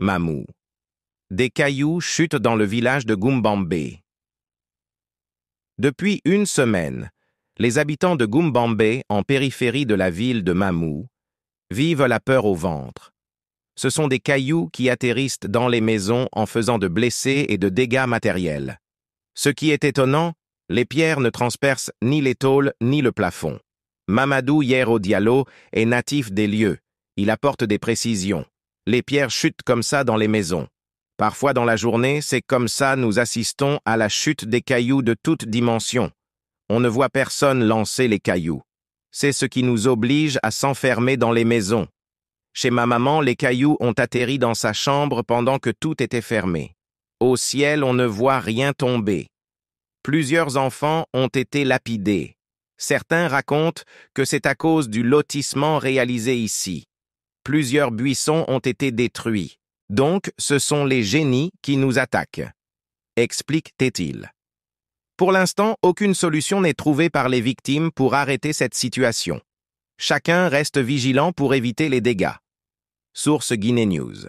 Mamou. Des cailloux chutent dans le village de Gumbambé. Depuis une semaine, les habitants de Gumbambé, en périphérie de la ville de Mamou, vivent la peur au ventre. Ce sont des cailloux qui atterrissent dans les maisons en faisant de blessés et de dégâts matériels. Ce qui est étonnant, les pierres ne transpercent ni les tôles ni le plafond. Mamadou hierodialo Diallo est natif des lieux. Il apporte des précisions les pierres chutent comme ça dans les maisons. Parfois dans la journée, c'est comme ça nous assistons à la chute des cailloux de toutes dimensions. On ne voit personne lancer les cailloux. C'est ce qui nous oblige à s'enfermer dans les maisons. Chez ma maman, les cailloux ont atterri dans sa chambre pendant que tout était fermé. Au ciel, on ne voit rien tomber. Plusieurs enfants ont été lapidés. Certains racontent que c'est à cause du lotissement réalisé ici plusieurs buissons ont été détruits. Donc, ce sont les génies qui nous attaquent. Explique-t-il. Pour l'instant, aucune solution n'est trouvée par les victimes pour arrêter cette situation. Chacun reste vigilant pour éviter les dégâts. Source Guinée News.